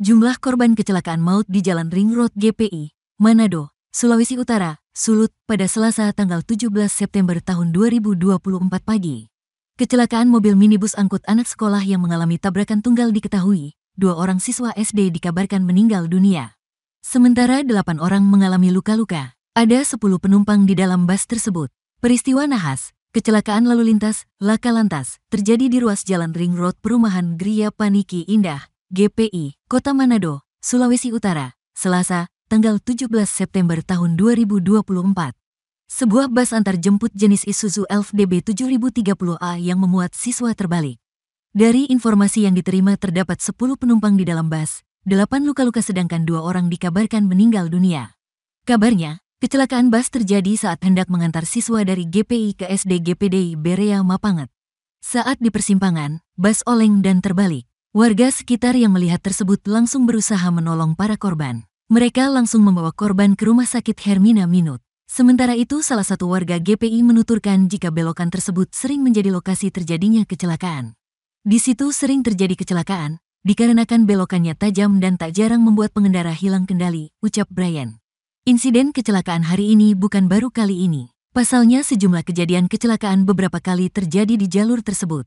Jumlah korban kecelakaan maut di Jalan Ring Road GPI, Manado, Sulawesi Utara, Sulut, pada Selasa tanggal 17 September tahun 2024 pagi. Kecelakaan mobil minibus angkut anak sekolah yang mengalami tabrakan tunggal diketahui, dua orang siswa SD dikabarkan meninggal dunia. Sementara delapan orang mengalami luka-luka. Ada sepuluh penumpang di dalam bus tersebut. Peristiwa nahas, kecelakaan lalu lintas, laka lantas, terjadi di ruas jalan ring road perumahan Gria Paniki Indah, GPI, Kota Manado, Sulawesi Utara, Selasa, tanggal 17 September tahun 2024. Sebuah bus jemput jenis Isuzu Elf DB7030A yang memuat siswa terbalik. Dari informasi yang diterima terdapat 10 penumpang di dalam bus, 8 luka-luka sedangkan dua orang dikabarkan meninggal dunia. Kabarnya, kecelakaan bus terjadi saat hendak mengantar siswa dari GPI ke SD GPDI Berea Mapangat. Saat di persimpangan, bus oleng dan terbalik. Warga sekitar yang melihat tersebut langsung berusaha menolong para korban. Mereka langsung membawa korban ke rumah sakit Hermina Minut. Sementara itu, salah satu warga GPI menuturkan jika belokan tersebut sering menjadi lokasi terjadinya kecelakaan. Di situ sering terjadi kecelakaan, dikarenakan belokannya tajam dan tak jarang membuat pengendara hilang kendali, ucap Brian. Insiden kecelakaan hari ini bukan baru kali ini. Pasalnya sejumlah kejadian kecelakaan beberapa kali terjadi di jalur tersebut.